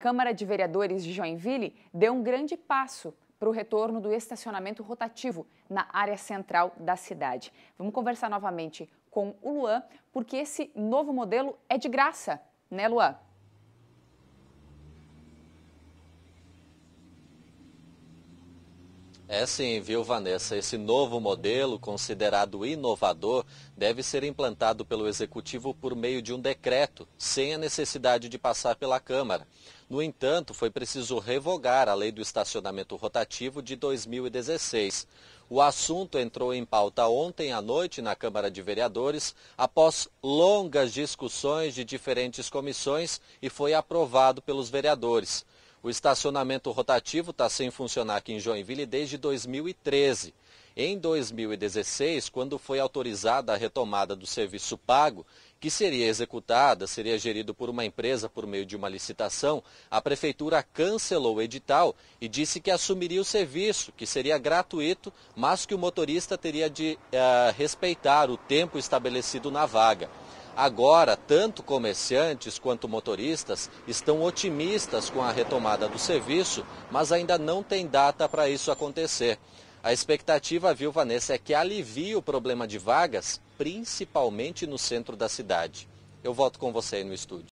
Câmara de Vereadores de Joinville deu um grande passo para o retorno do estacionamento rotativo na área central da cidade. Vamos conversar novamente com o Luan, porque esse novo modelo é de graça, né, Luan? É sim, viu, Vanessa? Esse novo modelo, considerado inovador, deve ser implantado pelo Executivo por meio de um decreto, sem a necessidade de passar pela Câmara. No entanto, foi preciso revogar a lei do estacionamento rotativo de 2016. O assunto entrou em pauta ontem à noite na Câmara de Vereadores, após longas discussões de diferentes comissões e foi aprovado pelos vereadores. O estacionamento rotativo está sem funcionar aqui em Joinville desde 2013. Em 2016, quando foi autorizada a retomada do serviço pago, que seria executada, seria gerido por uma empresa por meio de uma licitação, a prefeitura cancelou o edital e disse que assumiria o serviço, que seria gratuito, mas que o motorista teria de uh, respeitar o tempo estabelecido na vaga. Agora, tanto comerciantes quanto motoristas estão otimistas com a retomada do serviço, mas ainda não tem data para isso acontecer. A expectativa, viu, Vanessa, é que alivie o problema de vagas, principalmente no centro da cidade. Eu volto com você aí no estúdio.